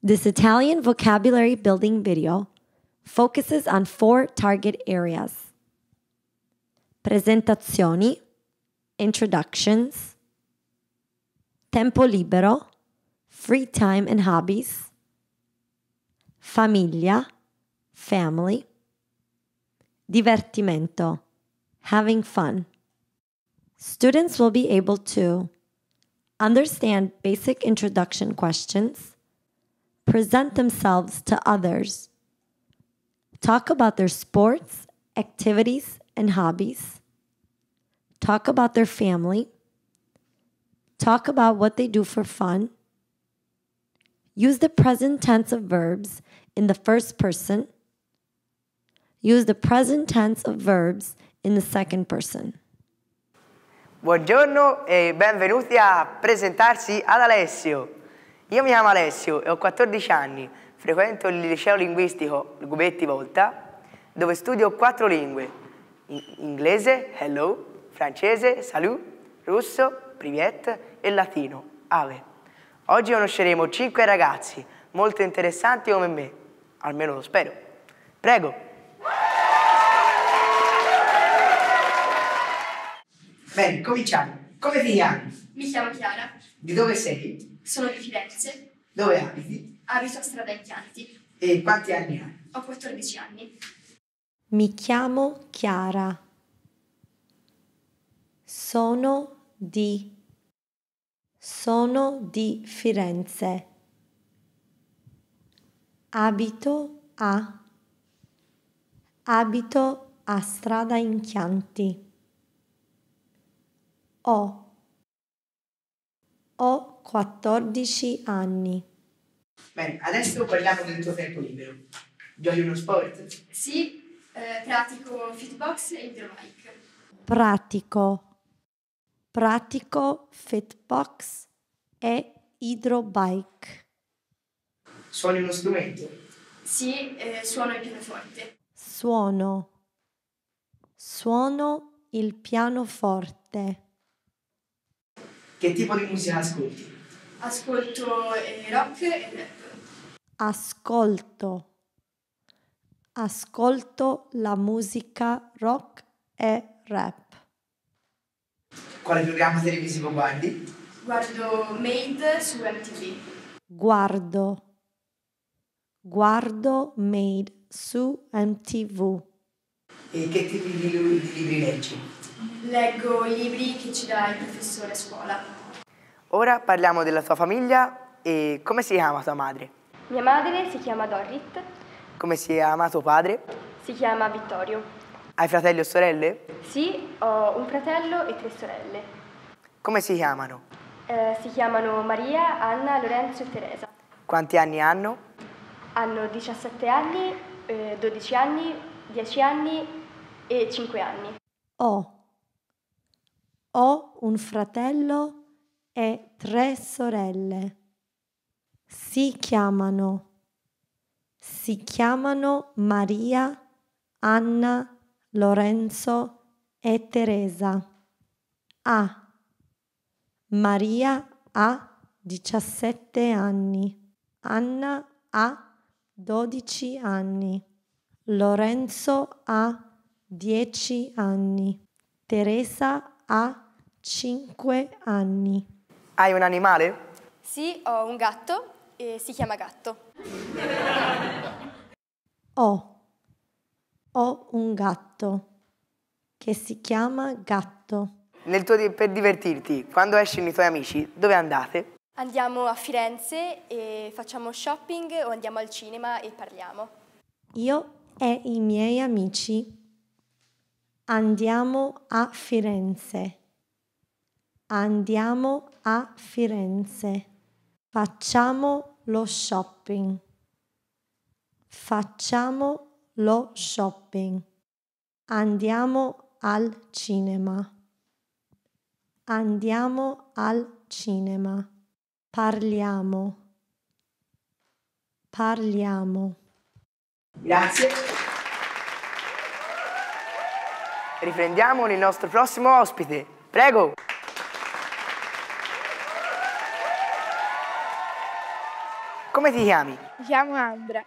This Italian vocabulary building video focuses on four target areas presentazioni, introductions, tempo libero, free time and hobbies, famiglia, family, divertimento, having fun. Students will be able to understand basic introduction questions present themselves to others, talk about their sports, activities, and hobbies, talk about their family, talk about what they do for fun, use the present tense of verbs in the first person, use the present tense of verbs in the second person. Buongiorno e benvenuti a presentarsi ad Alessio. Io mi chiamo Alessio e ho 14 anni, frequento il liceo linguistico Gubetti Volta, dove studio quattro lingue, in inglese, hello, francese, salut, russo, privet e latino, ave. Oggi conosceremo 5 ragazzi molto interessanti come me, almeno lo spero. Prego! Bene, cominciamo. Come ti chiami? Mi chiamo Chiara. Di dove sei? Sono di Firenze. Dove abiti? Abito a Strada in Chianti. E quanti anni hai? Ho 14 anni. Mi chiamo Chiara. Sono di. Sono di Firenze. Abito a. Abito a strada in Chianti. Ho ho 14 anni. Bene, adesso parliamo del tuo tempo libero. Giochi uno sport? Sì, eh, pratico fitbox e hydrobike. Pratico. Pratico fitbox e hydrobike. Suoni uno strumento? Sì, eh, suono il pianoforte. Suono. Suono il pianoforte. Che tipo di musica ascolti? Ascolto eh, rock e rap. Ascolto. Ascolto la musica rock e rap. Quale programma televisivo guardi? Guardo Made su MTV. Guardo. Guardo Made su MTV. E che tipi di libri leggi? leggo i libri che ci dà il professore a scuola. Ora parliamo della tua famiglia e come si chiama tua madre? Mia madre si chiama Dorrit. Come si chiama tuo padre? Si chiama Vittorio. Hai fratelli o sorelle? Sì, ho un fratello e tre sorelle. Come si chiamano? Eh, si chiamano Maria, Anna, Lorenzo e Teresa. Quanti anni hanno? Hanno 17 anni, eh, 12 anni, 10 anni e 5 anni. Oh. Ho un fratello e tre sorelle. Si chiamano. Si chiamano Maria, Anna, Lorenzo e Teresa. A. Maria ha 17 anni. Anna ha 12 anni. Lorenzo ha 10 anni. Teresa ha 5 anni. Hai un animale? Sì, ho un gatto e si chiama gatto. ho. Ho un gatto che si chiama gatto. Nel tuo di- per divertirti, quando esci con i tuoi amici, dove andate? Andiamo a Firenze e facciamo shopping o andiamo al cinema e parliamo. Io e i miei amici Andiamo a Firenze. Andiamo a Firenze. Facciamo lo shopping. Facciamo lo shopping. Andiamo al cinema. Andiamo al cinema. Parliamo. Parliamo. Grazie. Riprendiamo con il nostro prossimo ospite. Prego! Come ti chiami? Mi chiamo Ambra.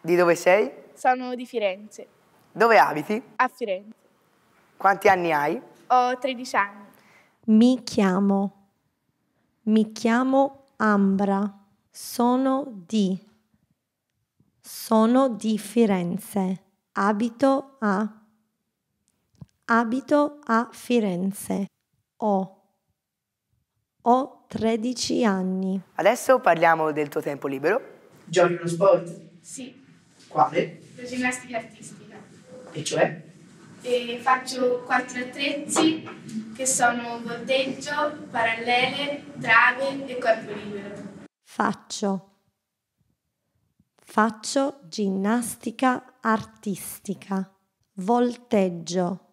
Di dove sei? Sono di Firenze. Dove abiti? A Firenze. Quanti anni hai? Ho 13 anni. Mi chiamo. Mi chiamo Ambra. Sono di. Sono di Firenze. Abito a Abito a Firenze. Ho. Ho 13 anni. Adesso parliamo del tuo tempo libero. Giochi uno sport? Sì. Quale? La ginnastica artistica. E cioè? E faccio quattro attrezzi che sono volteggio, parallele, trave e corpo libero. Faccio. Faccio ginnastica artistica. Volteggio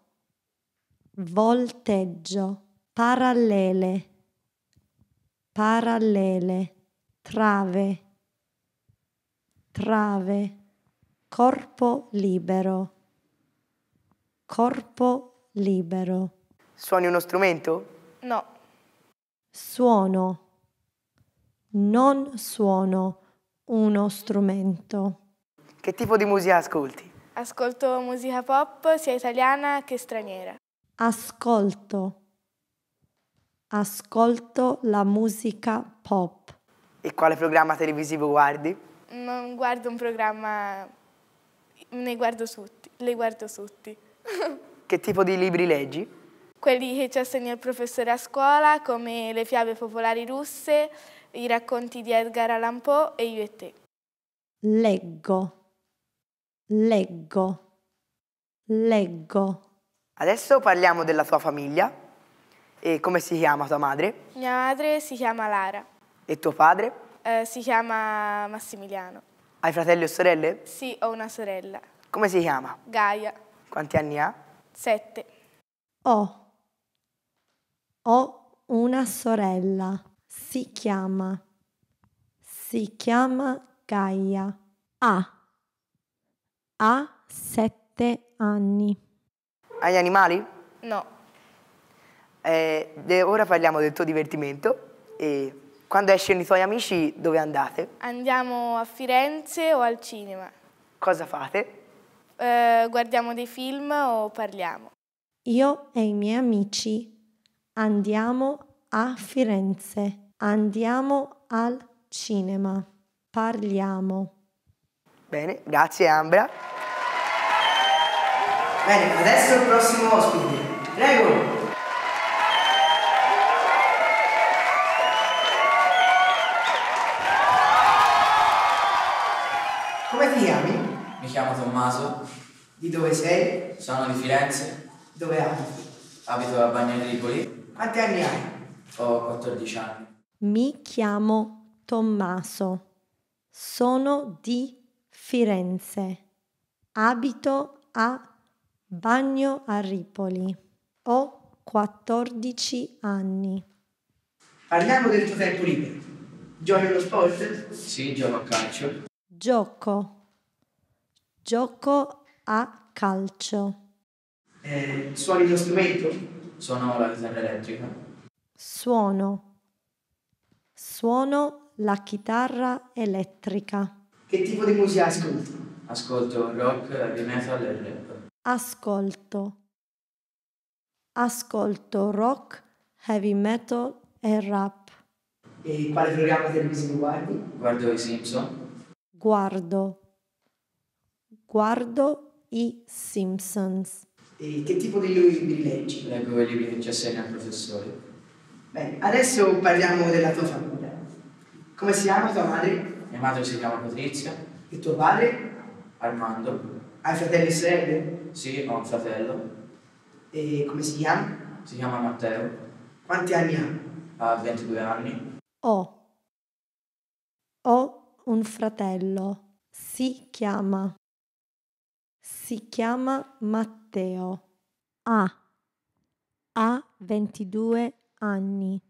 volteggio, parallele, parallele, trave, trave, corpo libero, corpo libero. Suoni uno strumento? No. Suono. Non suono uno strumento. Che tipo di musica ascolti? Ascolto musica pop sia italiana che straniera. Ascolto. Ascolto la musica pop. E quale programma televisivo guardi? Non guardo un programma, ne guardo tutti, le guardo tutti. che tipo di libri leggi? Quelli che ci assegna il professore a scuola, come le fiabe popolari russe, i racconti di Edgar Allan Poe e io e te. Leggo, leggo, leggo. Adesso parliamo della tua famiglia. E come si chiama tua madre? Mia madre si chiama Lara. E tuo padre? Eh, si chiama Massimiliano. Hai fratelli o sorelle? Sì, ho una sorella. Come si chiama? Gaia. Quanti anni ha? Sette. Ho. Ho una sorella. Si chiama. Si chiama Gaia. Ha. Ha sette anni agli animali? No. Eh, ora parliamo del tuo divertimento. E quando esci con i tuoi amici dove andate? Andiamo a Firenze o al cinema. Cosa fate? Eh, guardiamo dei film o parliamo. Io e i miei amici andiamo a Firenze, andiamo al cinema, parliamo. Bene, grazie Ambra. Bene, adesso il prossimo ospite. Prego! Come ti chiami? Mi chiamo Tommaso. Di dove sei? Sono di Firenze. Dove abiti? Abito a Bagnaripoli. Quanti anni hai? Ho 14 anni. Mi chiamo Tommaso. Sono di Firenze. Abito a Bagno a Ripoli. Ho 14 anni. Parliamo del tuo tempo libero. Giochi allo sport? Sì, gioco a calcio. Gioco. Gioco a calcio. Eh, suoni lo strumento? Suono la chitarra elettrica. Suono. Suono la chitarra elettrica. Che tipo di musica ascolti? Ascolto rock, heavy metal e rap. Ascolto. Ascolto rock, heavy metal e rap. E quale programma televisivo guardi? Guardo i Simpson. Guardo. Guardo i Simpsons. E che tipo di libri leggi? Leggo i libri che ci assegna il professore. Bene, adesso parliamo della tua famiglia. Come si chiama tua madre? Mia madre si chiama Patrizia. E tuo padre? Armando. Hai fratelli e sorelle? Sì, ho un fratello. E come si chiama? Si chiama Matteo. Quanti anni ha? Ha 22 anni. Ho. Ho un fratello. Si chiama. Si chiama Matteo. Ha. Ha 22 anni.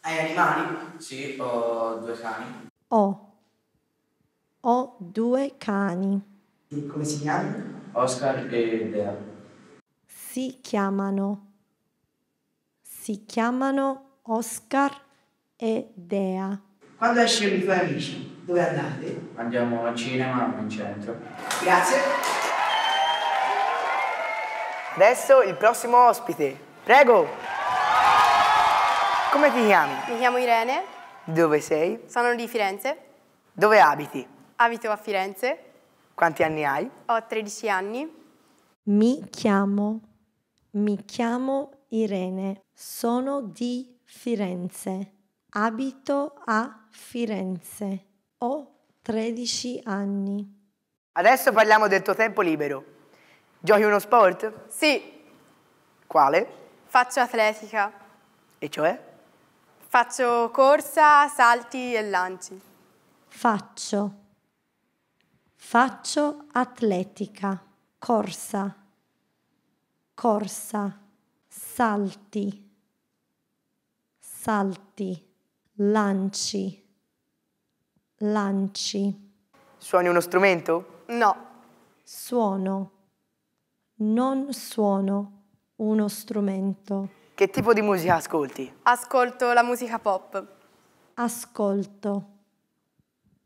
Hai animali? Sì, ho due cani. Ho. Ho due cani. E come si chiama? Oscar e Dea. Si chiamano. Si chiamano Oscar e Dea. Quando esce i tuoi amici, dove andate? Andiamo al cinema in centro. Grazie. Adesso il prossimo ospite. Prego. Come ti chiami? Mi chiamo Irene. Dove sei? Sono di Firenze. Dove abiti? Abito a Firenze. Quanti anni hai? Ho 13 anni. Mi chiamo. Mi chiamo Irene. Sono di Firenze. Abito a Firenze. Ho 13 anni. Adesso parliamo del tuo tempo libero. Giochi uno sport? Sì. Quale? Faccio atletica. E cioè? Faccio corsa, salti e lanci. Faccio Faccio atletica, corsa, corsa, salti, salti, lanci, lanci. Suoni uno strumento? No. Suono. Non suono uno strumento. Che tipo di musica ascolti? Ascolto la musica pop. Ascolto.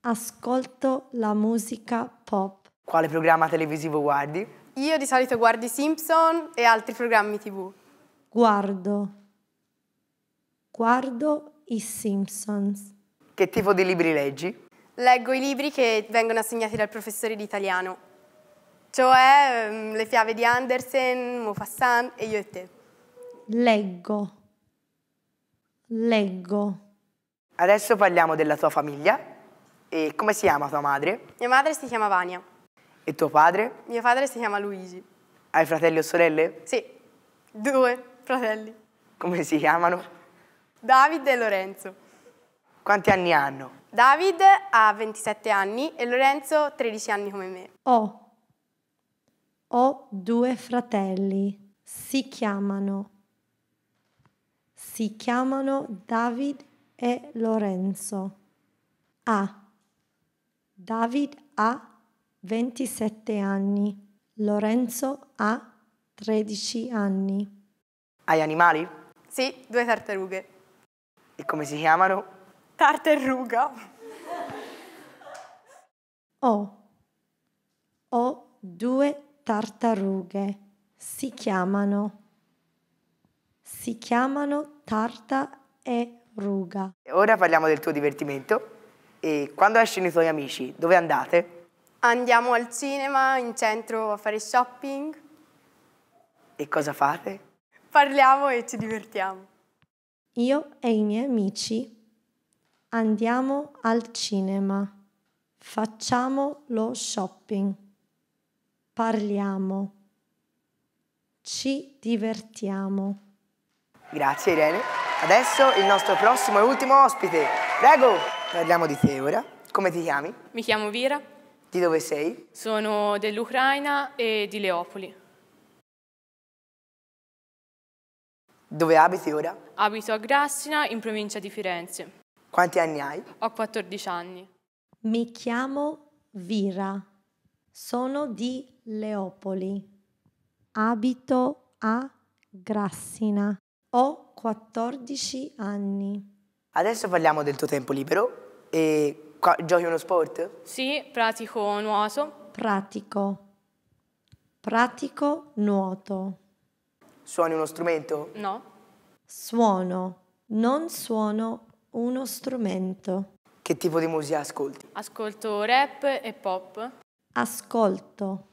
Ascolto la musica pop. Quale programma televisivo guardi? Io di solito guardo i Simpson e altri programmi tv. Guardo. Guardo i Simpsons. Che tipo di libri leggi? Leggo i libri che vengono assegnati dal professore di italiano, cioè um, Le fiabe di Andersen, Mufassan e Io e te. Leggo. Leggo. Adesso parliamo della tua famiglia e come si chiama tua madre? Mia madre si chiama Vania. E tuo padre? Mio padre si chiama Luigi. Hai fratelli o sorelle? Sì, due fratelli. Come si chiamano? David e Lorenzo. Quanti anni hanno? David ha 27 anni e Lorenzo 13 anni come me. Ho. Ho due fratelli. Si chiamano. Si chiamano David e Lorenzo. A. David ha 27 anni, Lorenzo ha 13 anni. Hai animali? Sì, due tartarughe. E come si chiamano? Tartaruga. Ho. Ho due tartarughe. Si chiamano. Si chiamano Tarta e Ruga. Ora parliamo del tuo divertimento. E quando escono i tuoi amici, dove andate? Andiamo al cinema, in centro a fare shopping. E cosa fate? Parliamo e ci divertiamo. Io e i miei amici andiamo al cinema, facciamo lo shopping, parliamo, ci divertiamo. Grazie Irene. Adesso il nostro prossimo e ultimo ospite. Prego! Parliamo di te ora. Come ti chiami? Mi chiamo Vira. Di dove sei? Sono dell'Ucraina e di Leopoli. Dove abiti ora? Abito a Grassina, in provincia di Firenze. Quanti anni hai? Ho 14 anni. Mi chiamo Vira. Sono di Leopoli. Abito a Grassina. Ho 14 anni. Adesso parliamo del tuo tempo libero e qua, giochi uno sport? Sì, pratico nuoto. Pratico. Pratico nuoto. Suoni uno strumento? No. Suono. Non suono uno strumento. Che tipo di musica ascolti? Ascolto rap e pop. Ascolto.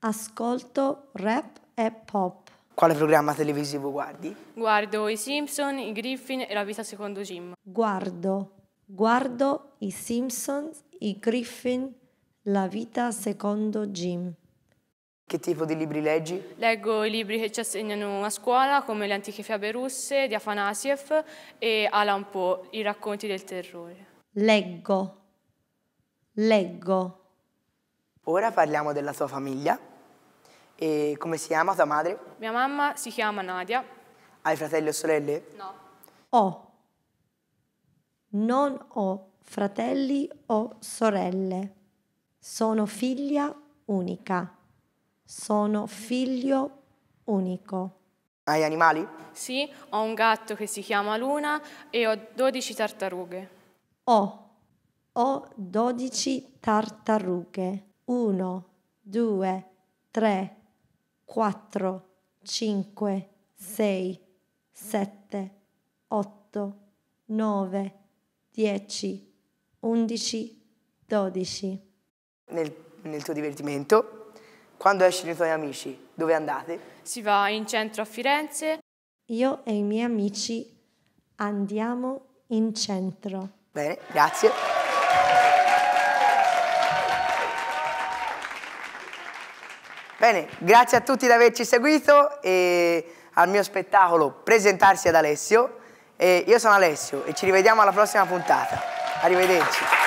Ascolto rap e pop. Quale programma televisivo guardi? Guardo i Simpson, i Griffin e la vita secondo Jim. Guardo Guardo i Simpsons, i Griffin, La vita secondo Jim. Che tipo di libri leggi? Leggo i libri che ci assegnano a scuola, come Le antiche fiabe russe di Afanasiev e Alan Poe, I racconti del terrore. Leggo. Leggo. Ora parliamo della tua famiglia. E come si chiama tua madre? Mia mamma si chiama Nadia. Hai fratelli o sorelle? No. Ho non ho fratelli o sorelle. Sono figlia unica. Sono figlio unico. Hai animali? Sì, ho un gatto che si chiama Luna e ho 12 tartarughe. Ho, ho 12 tartarughe. 1, 2, 3, 4, 5, 6, 7, 8, 9, 10, 11, 12. Nel, nel tuo divertimento, quando esci con i tuoi amici, dove andate? Si va in centro a Firenze. Io e i miei amici andiamo in centro. Bene, grazie. Bene, grazie a tutti di averci seguito e al mio spettacolo Presentarsi ad Alessio. E io sono Alessio e ci rivediamo alla prossima puntata. Arrivederci.